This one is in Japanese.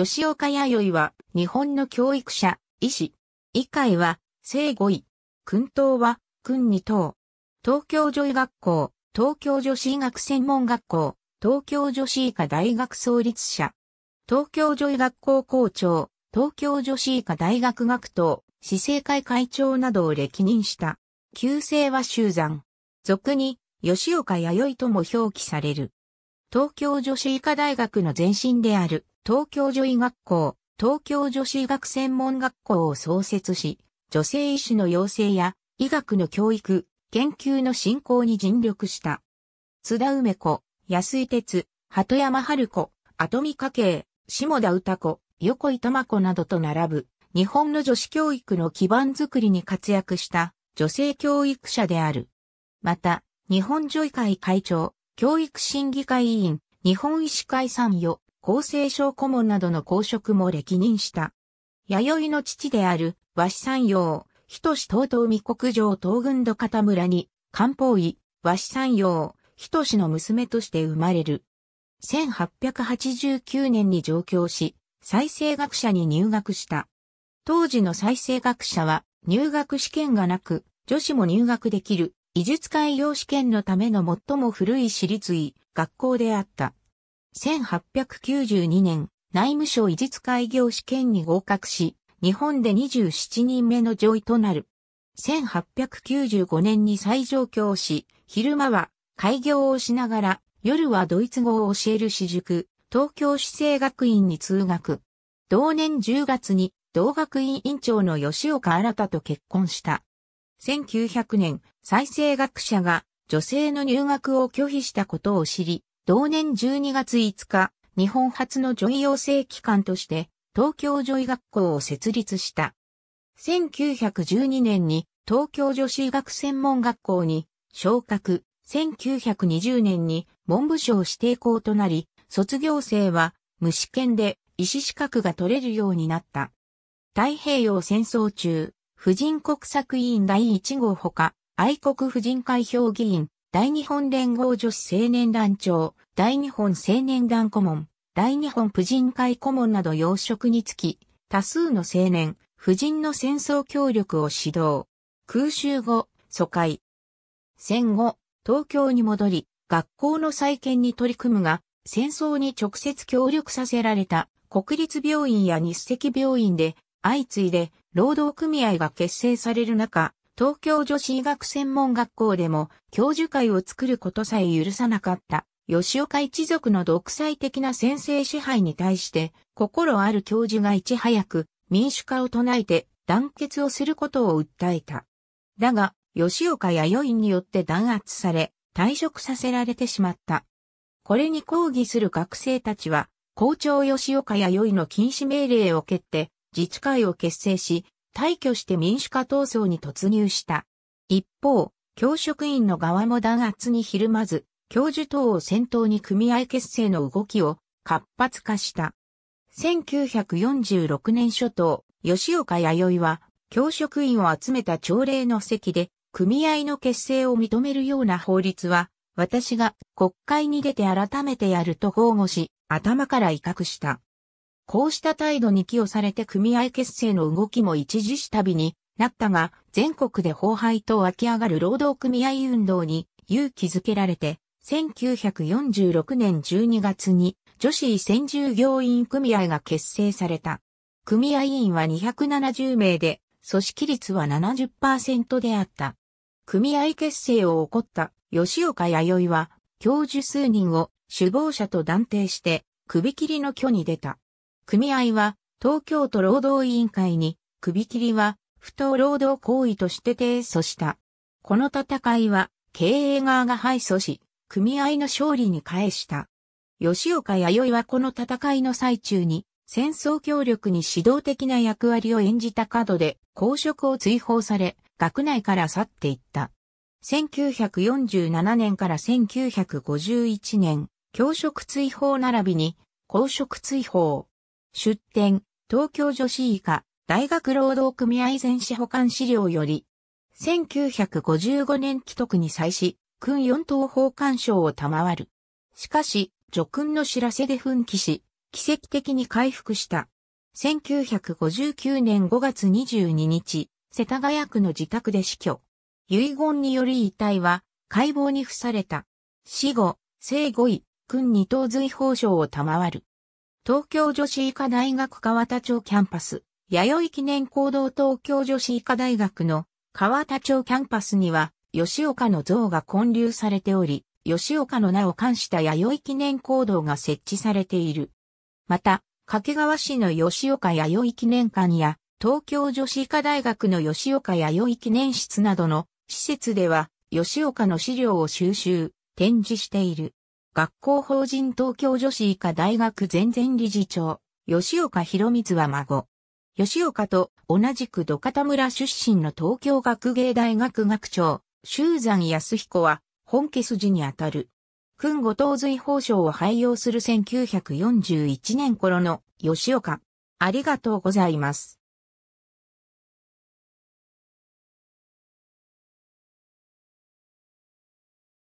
吉岡弥生は日本の教育者、医師。医会は、正五位。訓等は、訓二等。東京女医学校、東京女子医学専門学校、東京女子医科大学創立者。東京女医学校校長、東京女子医科大学学等、市政会会長などを歴任した。旧姓は修山。俗に、吉岡弥生とも表記される。東京女子医科大学の前身である、東京女医学校、東京女子医学専門学校を創設し、女性医師の養成や医学の教育、研究の振興に尽力した。津田梅子、安井哲、鳩山春子、跡見家系、下田歌子、横井玉子などと並ぶ、日本の女子教育の基盤づくりに活躍した女性教育者である。また、日本女医会会長、教育審議会委員、日本医師会参与、厚生省顧問などの公職も歴任した。弥生の父である和紙山陽、人志東東未国城東軍土方村に、漢方医、和紙山陽、人志の娘として生まれる。1889年に上京し、再生学者に入学した。当時の再生学者は入学試験がなく、女子も入学できる、医術界用試験のための最も古い私立医学校であった。1892年、内務省維実開業試験に合格し、日本で27人目の上位となる。1895年に再上京し、昼間は開業をしながら、夜はドイツ語を教える私塾、東京市政学院に通学。同年10月に、同学院院長の吉岡新と結婚した。1900年、再生学者が女性の入学を拒否したことを知り、同年12月5日、日本初の女医養成機関として、東京女医学校を設立した。1912年に東京女子医学専門学校に昇格、1920年に文部省指定校となり、卒業生は無試験で医師資格が取れるようになった。太平洋戦争中、婦人国策委員第1号ほか、愛国婦人会評議員、大日本連合女子青年団長、大日本青年団顧問、大日本婦人会顧問など要職につき、多数の青年、婦人の戦争協力を指導。空襲後、疎開。戦後、東京に戻り、学校の再建に取り組むが、戦争に直接協力させられた国立病院や日赤病院で、相次いで労働組合が結成される中、東京女子医学専門学校でも教授会を作ることさえ許さなかった吉岡一族の独裁的な先制支配に対して心ある教授がいち早く民主化を唱えて団結をすることを訴えた。だが、吉岡弥生によって弾圧され、退職させられてしまった。これに抗議する学生たちは、校長吉岡弥生の禁止命令を蹴って、自治会を結成し、退去して民主化闘争に突入した。一方、教職員の側も弾圧にひるまず、教授等を先頭に組合結成の動きを活発化した。1946年初頭、吉岡弥生は、教職員を集めた朝礼の席で、組合の結成を認めるような法律は、私が国会に出て改めてやると豪語し、頭から威嚇した。こうした態度に寄与されて組合結成の動きも一時したびになったが、全国で荒廃と湧き上がる労働組合運動に勇気づけられて、1946年12月に女子専従業員組合が結成された。組合員は270名で、組織率は70%であった。組合結成を起こった吉岡弥生は、教授数人を首謀者と断定して、首切りの挙に出た。組合は東京都労働委員会に首切りは不当労働行為として提訴した。この戦いは経営側が敗訴し、組合の勝利に返した。吉岡弥生はこの戦いの最中に戦争協力に指導的な役割を演じた角で公職を追放され、学内から去っていった。1947年から1951年、教職追放並びに公職追放、出展、東京女子医科、大学労働組合全市保管資料より、1955年既得に際し、訓4等法官賞を賜る。しかし、叙勲の知らせで奮起し、奇跡的に回復した。1959年5月22日、世田谷区の自宅で死去。遺言により遺体は解剖に付された。死後、生後位、君二等随法賞を賜る。東京女子医科大学川田町キャンパス、弥生記念行動東京女子医科大学の川田町キャンパスには、吉岡の像が建立されており、吉岡の名を冠した弥生記念行動が設置されている。また、掛川市の吉岡弥生記念館や、東京女子医科大学の吉岡弥生記念室などの施設では、吉岡の資料を収集、展示している。学校法人東京女子医科大学前々理事長、吉岡博光は孫。吉岡と同じく土方村出身の東京学芸大学学長、修山康彦は本家筋にあたる。君後藤随法相を廃用する1941年頃の吉岡。ありがとうございます。